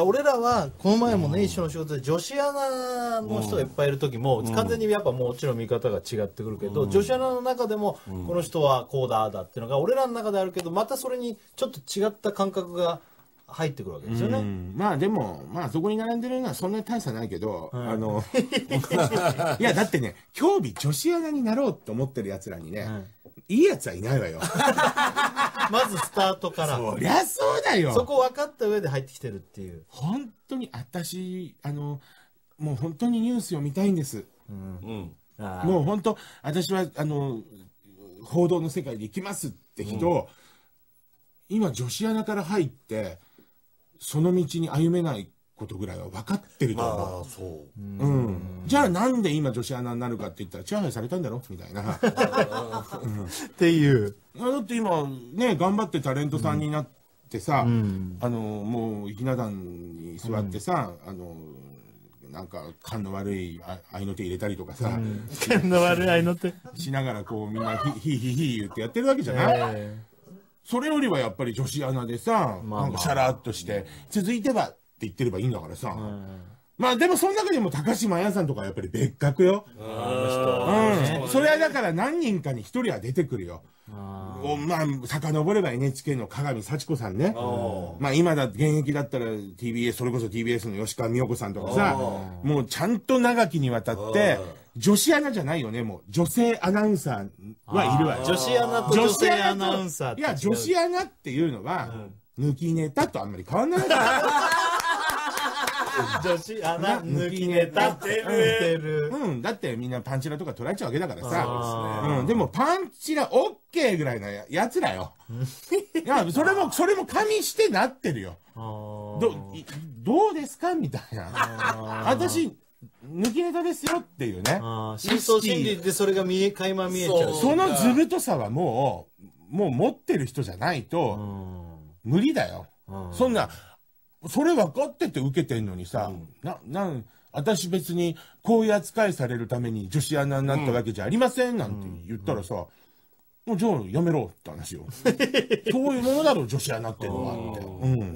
俺らはこの前もね、一緒の仕事で女子アナの人がいっぱいいる時も、完全にやっぱもちろん見方が違ってくるけど、女子アナの中でも、この人はこうだだっていうのが俺らの中であるけどまたそれにちょっと違った感覚が入ってくるわけですよね、まあでもまあそこに並んでるのはそんなに大差ないけど、あの いやだってね興味女子アナになろうと思ってるやつらにね、いいやつはいないわよ。まずスタートから。そりゃそうだよ。そこ分かった上で入ってきてるっていう。本当に、私、あの、もう本当にニュース読みたいんです。うん。もう本当、私は、あの、報道の世界で行きますって人、今、女子アナから入って、その道に歩めないことぐらいは分かってると思う。まあ、そう。うん。じゃあなんで今女子アナになるかって言ったら、チーハイされたんだろみたいな。っていう。だって今、ね、頑張ってタレントさんになってさ、うん、あの、もう、ひな壇に座ってさ、うん、あの、なんか勘の悪い合いの手入れたりとかさ、勘、うん、の悪い合いの手しながらこうみんなひひひひ言ってやってるわけじゃない、えー、それよりはやっぱり女子アナでさ、まあまあ、なんかシャラっとして、続いてはって言ってればいいんだからさ。まあでもその中でも高島彩さんとかやっぱり別格よ。うん。それはだから何人かに一人は出てくるよ。あまあ、遡れば NHK の鏡幸子さんね。まあ今だ、現役だったら TBS、それこそ TBS の吉川美代子さんとかさ、もうちゃんと長きにわたって、女子アナじゃないよね、もう。女性アナウンサーはいるわ女子アナと女性アナウンサーいや、女子アナっていうのは、抜きネタとあんまり変わんない 女子ナ抜きネタってる。うん、だってみんなパンチラとか取られちゃうわけだからさ。でね、うん、でもパンチラ OK ぐらいのやつらよ。いや、それも、それも加味してなってるよ。ど、どうですかみたいな。私、抜きネタですよっていうね。真相心理でそれが見え、垣間見えちゃう。そのずぶとさはもう、もう持ってる人じゃないと、無理だよ。そんな、それ分かってて受けてんのにさ、うん、な、なん、私別にこういう扱いされるために女子アナになったわけじゃありませんなんて言ったらさ、もうんうん、じゃあやめろって話よ。そういうものだろ、女子アナってのはって。うん。